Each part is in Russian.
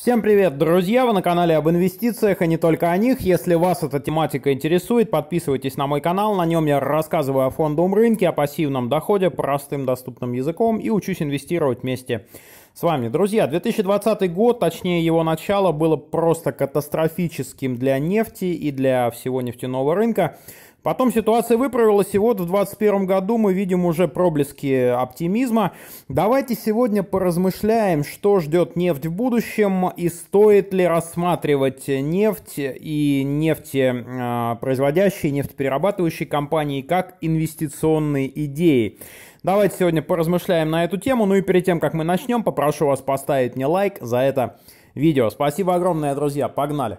Всем привет, друзья! Вы на канале об инвестициях а не только о них. Если вас эта тематика интересует, подписывайтесь на мой канал. На нем я рассказываю о фондовом рынке, о пассивном доходе простым доступным языком и учусь инвестировать вместе с вами. Друзья, 2020 год, точнее его начало, было просто катастрофическим для нефти и для всего нефтяного рынка. Потом ситуация выправилась, и вот в 2021 году мы видим уже проблески оптимизма. Давайте сегодня поразмышляем, что ждет нефть в будущем и стоит ли рассматривать нефть и нефтепроизводящие, а, нефтеперерабатывающие компании как инвестиционные идеи. Давайте сегодня поразмышляем на эту тему. Ну и перед тем, как мы начнем, попрошу вас поставить мне лайк за это видео. Спасибо огромное, друзья. Погнали!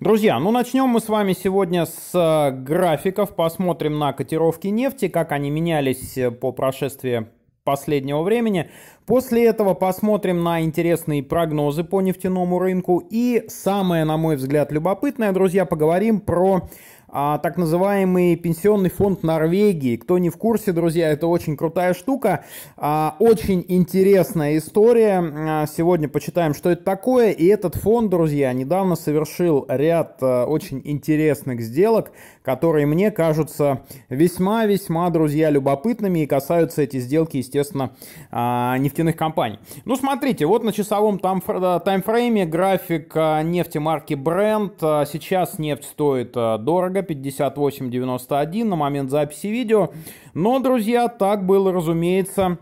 Друзья, ну начнем мы с вами сегодня с э, графиков, посмотрим на котировки нефти, как они менялись э, по прошествии последнего времени. После этого посмотрим на интересные прогнозы по нефтяному рынку. И самое, на мой взгляд, любопытное, друзья, поговорим про а, так называемый пенсионный фонд Норвегии. Кто не в курсе, друзья, это очень крутая штука, а, очень интересная история. А, сегодня почитаем, что это такое. И этот фонд, друзья, недавно совершил ряд а, очень интересных сделок, которые мне кажутся весьма-весьма, друзья, любопытными и касаются эти сделки, естественно, а, нефтяных компаний. Ну, смотрите, вот на часовом там, таймфрейме график а, нефти марки Brent. А, сейчас нефть стоит а, дорого Чикаго 58-91 на момент записи видео. Но, друзья, так было, разумеется,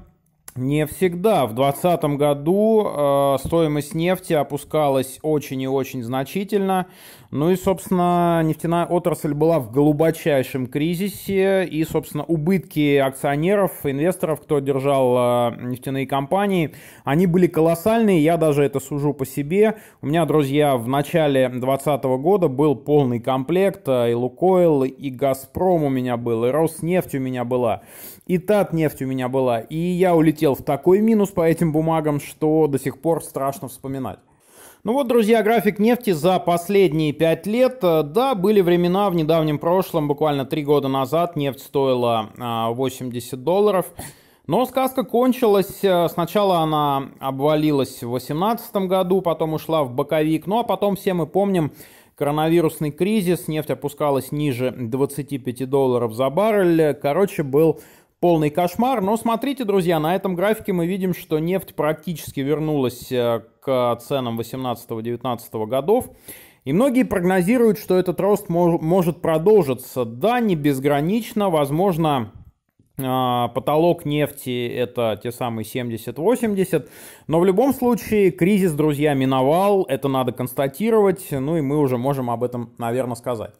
не всегда. В 2020 году э, стоимость нефти опускалась очень и очень значительно. Ну и, собственно, нефтяная отрасль была в глубочайшем кризисе. И, собственно, убытки акционеров, инвесторов, кто держал э, нефтяные компании, они были колоссальные. Я даже это сужу по себе. У меня, друзья, в начале 2020 года был полный комплект. Э, и «Лукойл», и «Газпром» у меня был, и «Роснефть» у меня была. И Татнефть у меня была. И я улетел в такой минус по этим бумагам, что до сих пор страшно вспоминать. Ну вот, друзья, график нефти за последние 5 лет. Э, да, были времена в недавнем прошлом, буквально 3 года назад нефть стоила 80 а, долларов. Но сказка кончилась. Э, сначала она обвалилась в 2018 году, потом ушла в боковик. Ну а потом все мы помним коронавирусный кризис. Нефть опускалась ниже 25 долларов за баррель. Короче, был полный кошмар. Но смотрите, друзья, на этом графике мы видим, что нефть практически вернулась э, к ценам 18-19 годов. И многие прогнозируют, что этот рост мож может продолжиться. Да, не безгранично, возможно, э, Потолок нефти это те самые 70-80. Но в любом случае кризис, друзья, миновал. Это надо констатировать. Ну и мы уже можем об этом, наверное, сказать.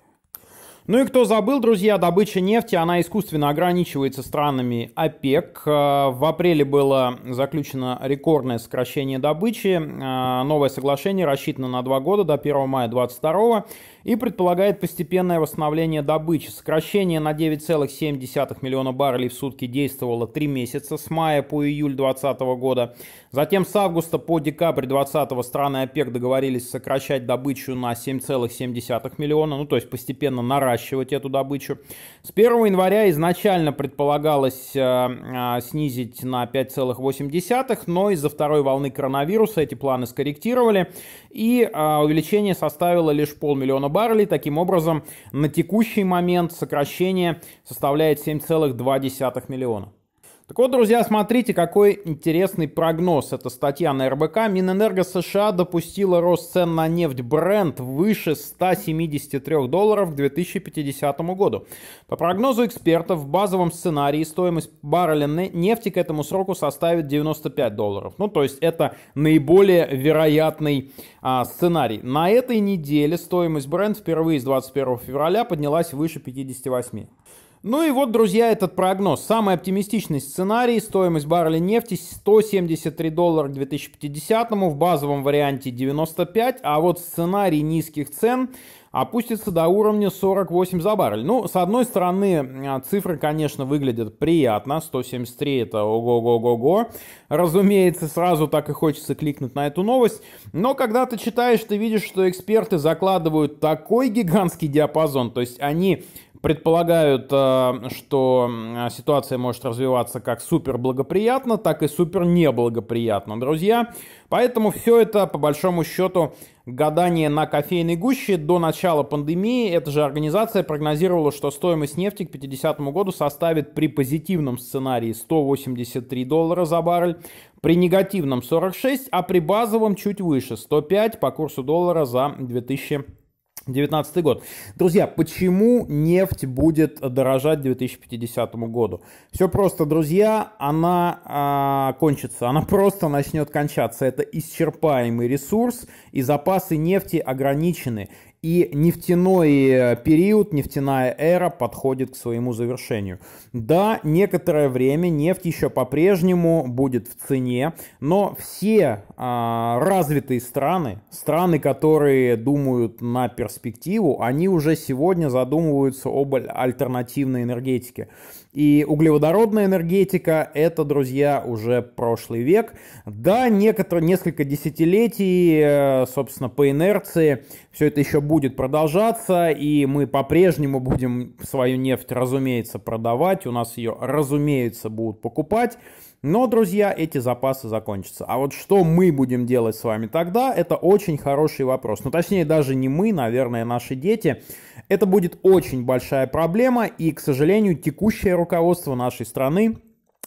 Ну и кто забыл, друзья, добыча нефти, она искусственно ограничивается странами ОПЕК. Э, в апреле было заключено рекордное сокращение добычи. Э, новое соглашение рассчитано на два года, до 1 мая 2022 и предполагает постепенное восстановление добычи. Сокращение на 9,7 миллиона баррелей в сутки действовало 3 месяца с мая по июль 2020 года. Затем с августа по декабрь 2020 страны ОПЕК договорились сокращать добычу на 7,7 миллиона, ну то есть постепенно наращивать наращивать эту добычу. С 1 января изначально предполагалось э, э, снизить на 5,8, но из-за второй волны коронавируса эти планы скорректировали, и э, увеличение составило лишь полмиллиона баррелей. Таким образом, на текущий момент сокращение составляет 7,2 миллиона. Так вот, друзья, смотрите, какой интересный прогноз. Это статья на РБК. Минэнерго США допустила рост цен на нефть бренд выше 173 долларов к 2050 году. По прогнозу экспертов, в базовом сценарии стоимость барреля нефти к этому сроку составит 95 долларов. Ну, то есть это наиболее вероятный а, сценарий. На этой неделе стоимость бренд впервые с 21 февраля поднялась выше 58. Ну и вот, друзья, этот прогноз. Самый оптимистичный сценарий, стоимость барреля нефти 173 доллара к 2050, в базовом варианте 95, а вот сценарий низких цен опустится до уровня 48 за баррель. Ну, с одной стороны, а, цифры, конечно, выглядят приятно. 173 это ого-го-го-го. Разумеется, сразу так и хочется кликнуть на эту новость. Но когда ты читаешь, ты видишь, что эксперты закладывают такой гигантский диапазон. То есть они Предполагают, э, что ситуация может развиваться как супер благоприятно, так и супер неблагоприятно, друзья. Поэтому все это, по большому счету, гадание на кофейной гуще до начала пандемии. Эта же организация прогнозировала, что стоимость нефти к 50 году составит при позитивном сценарии 183 доллара за баррель, при негативном 46, а при базовом чуть выше 105 по курсу доллара за 2000 2019 год. Друзья, почему нефть будет дорожать к 2050 году? Все просто, друзья, она а, кончится, она просто начнет кончаться. Это исчерпаемый ресурс, и запасы нефти ограничены. И нефтяной э, период, нефтяная эра подходит к своему завершению. Да, некоторое время нефть еще по-прежнему будет в цене, но все а, развитые страны, страны, которые думают на перспективу, они уже сегодня задумываются об альтернативной энергетике. И углеводородная энергетика – это, друзья, уже прошлый век. Да, некоторые, несколько десятилетий, э, собственно, по инерции все это еще будет продолжаться, и мы по-прежнему будем свою нефть, разумеется, продавать, у нас ее, разумеется, будут покупать, но, друзья, эти запасы закончатся. А вот что мы будем делать с вами тогда, это очень хороший вопрос. Ну, точнее, даже не мы, наверное, наши дети. Это будет очень большая проблема, и, к сожалению, текущее руководство нашей страны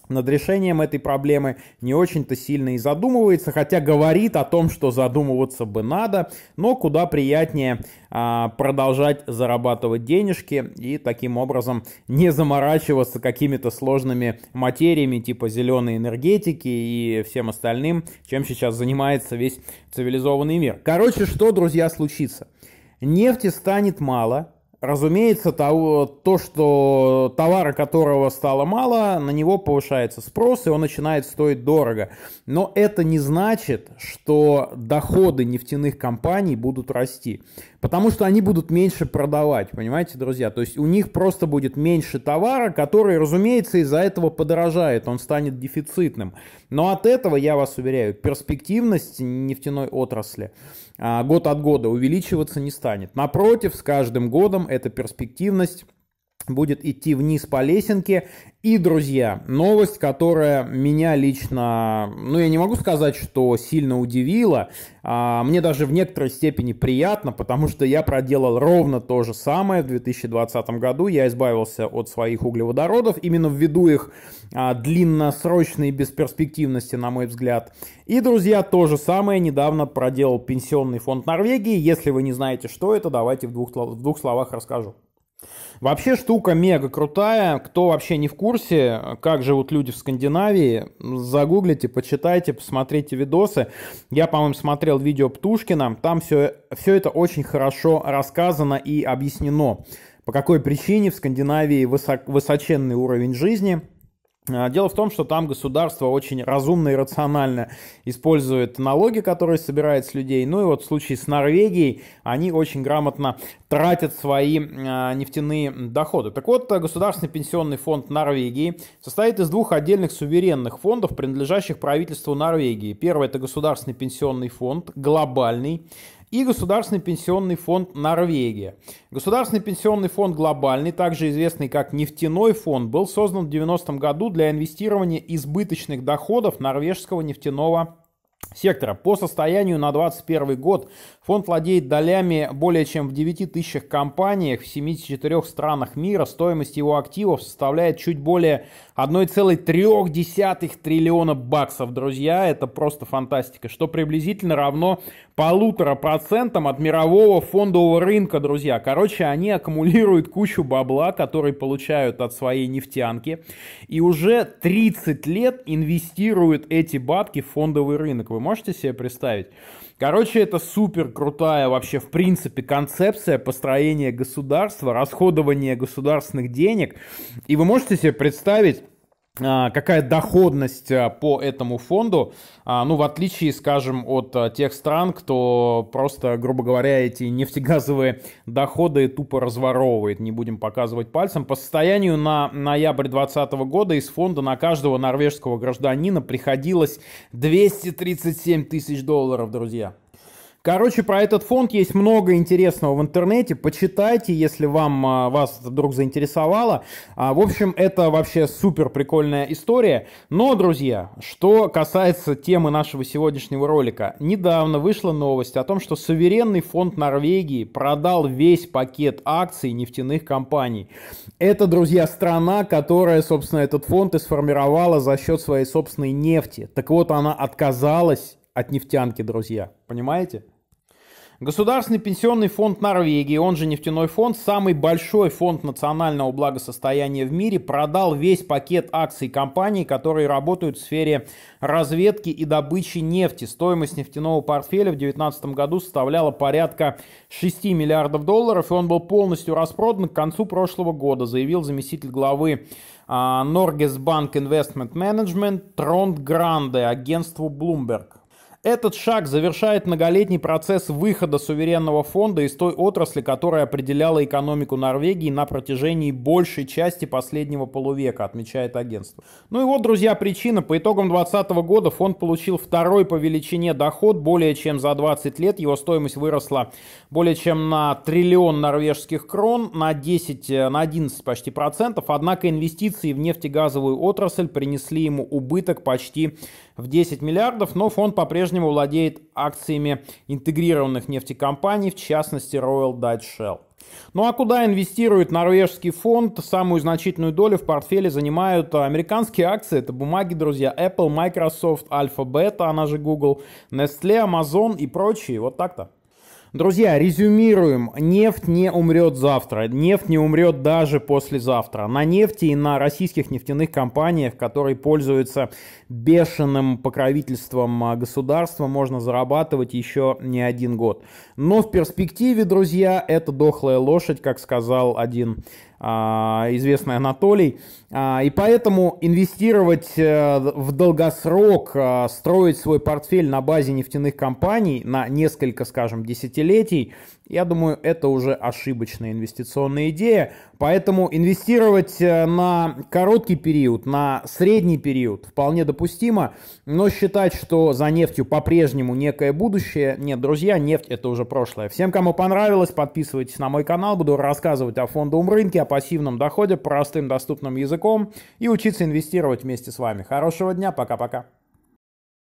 над решением этой проблемы не очень-то сильно и задумывается, хотя говорит о том, что задумываться бы надо, но куда приятнее а, продолжать зарабатывать денежки и таким образом не заморачиваться какими-то сложными материями типа зеленой энергетики и всем остальным, чем сейчас занимается весь цивилизованный мир. Короче, что, друзья, случится? Нефти станет мало, Разумеется, то то, что товара которого стало мало, на него повышается спрос, и он начинает стоить дорого. Но это не значит, что доходы нефтяных компаний будут расти. Потому что они будут меньше продавать, понимаете, друзья? То есть у них просто будет меньше товара, который, разумеется, из-за этого подорожает, он станет дефицитным. Но от этого, я вас уверяю, перспективность нефтяной отрасли – а, год от года увеличиваться не станет. Напротив, с каждым годом эта перспективность будет идти вниз по лесенке. И, друзья, новость, которая меня лично, ну, я не могу сказать, что сильно удивила, а, мне даже в некоторой степени приятно, потому что я проделал ровно то же самое в 2020 году, я избавился от своих углеводородов, именно ввиду их а, длинносрочной бесперспективности, на мой взгляд. И, друзья, то же самое недавно проделал Пенсионный фонд Норвегии, если вы не знаете, что это, давайте в двух, в двух словах расскажу. Вообще штука мега крутая. Кто вообще не в курсе, как живут люди в Скандинавии, загуглите, почитайте, посмотрите видосы. Я, по-моему, смотрел видео Птушкина. Там все, все это очень хорошо рассказано и объяснено. По какой причине в Скандинавии высок, высоченный уровень жизни – а, дело в том, что там государство очень разумно и рационально использует налоги, которые собирает с людей. Ну и вот в случае с Норвегией они очень грамотно тратят свои а, нефтяные доходы. Так вот, Государственный пенсионный фонд Норвегии состоит из двух отдельных суверенных фондов, принадлежащих правительству Норвегии. Первый – это Государственный пенсионный фонд, глобальный, и Государственный пенсионный фонд Норвегия. Государственный пенсионный фонд глобальный, также известный как нефтяной фонд, был создан в 90-м году для инвестирования избыточных доходов норвежского нефтяного сектора. По состоянию на 2021 год фонд владеет долями более чем в 9 тысячах компаниях в 74 странах мира. Стоимость его активов составляет чуть более 1,3 триллиона баксов, друзья. Это просто фантастика, что приблизительно равно полутора процентам от мирового фондового рынка, друзья. Короче, они аккумулируют кучу бабла, который получают от своей нефтянки, и уже 30 лет инвестируют эти бабки в фондовый рынок. Вы можете себе представить? Короче, это супер крутая вообще в принципе концепция построения государства, расходования государственных денег. И вы можете себе представить, а, какая доходность а, по этому фонду, а, ну, в отличие, скажем, от тех стран, кто просто, грубо говоря, эти нефтегазовые доходы тупо разворовывает, не будем показывать пальцем. По состоянию на ноябрь 2020 года из фонда на каждого норвежского гражданина приходилось 237 тысяч долларов, друзья. Короче, про этот фонд есть много интересного в интернете. Почитайте, если вам а, вас вдруг заинтересовало. А, в общем, это вообще супер прикольная история. Но, друзья, что касается темы нашего сегодняшнего ролика, недавно вышла новость о том, что суверенный фонд Норвегии продал весь пакет акций нефтяных компаний. Это, друзья, страна, которая, собственно, этот фонд и сформировала за счет своей собственной нефти. Так вот, она отказалась от нефтянки, друзья. Понимаете? Государственный пенсионный фонд Норвегии, он же нефтяной фонд, самый большой фонд национального благосостояния в мире, продал весь пакет акций компаний, которые работают в сфере разведки и добычи нефти. Стоимость нефтяного портфеля в 2019 году составляла порядка 6 миллиардов долларов, и он был полностью распродан к концу прошлого года, заявил заместитель главы Норгесбанк инвестмент менеджмент Тронт Гранде агентству Bloomberg. Этот шаг завершает многолетний процесс выхода суверенного фонда из той отрасли, которая определяла экономику Норвегии на протяжении большей части последнего полувека, отмечает агентство. Ну и вот, друзья, причина. По итогам 2020 года фонд получил второй по величине доход более чем за 20 лет. Его стоимость выросла более чем на триллион норвежских крон, на 10, э, на 11 почти процентов. Однако инвестиции в нефтегазовую отрасль принесли ему убыток почти в 10 миллиардов, но фонд по-прежнему по-прежнему владеет акциями интегрированных нефтекомпаний, в частности Royal Dutch Shell. Ну а куда инвестирует норвежский фонд? Самую значительную долю в портфеле занимают американские акции. Это бумаги, друзья, Apple, Microsoft, Alphabet, она же Google, Nestle, Amazon и прочие. Вот так-то. Друзья, резюмируем. Нефть не умрет завтра. Нефть не умрет даже послезавтра. На нефти и на российских нефтяных компаниях, которые пользуются бешеным покровительством а, государства можно зарабатывать еще не один год. Но в перспективе, друзья, это дохлая лошадь, как сказал один а, известный Анатолий. А, и поэтому инвестировать э, в долгосрок, строить свой портфель на базе нефтяных компаний на несколько, скажем, десятилетий, я думаю, это уже ошибочная инвестиционная идея. Поэтому инвестировать э, на короткий период, на средний период вполне допустимо, но считать, что за нефтью по-прежнему некое будущее, нет, друзья, нефть это уже прошлое. Всем, кому понравилось, подписывайтесь на мой канал, буду рассказывать о фондовом рынке, о пассивном доходе простым доступным языком и учиться инвестировать вместе с вами. Хорошего дня, пока-пока.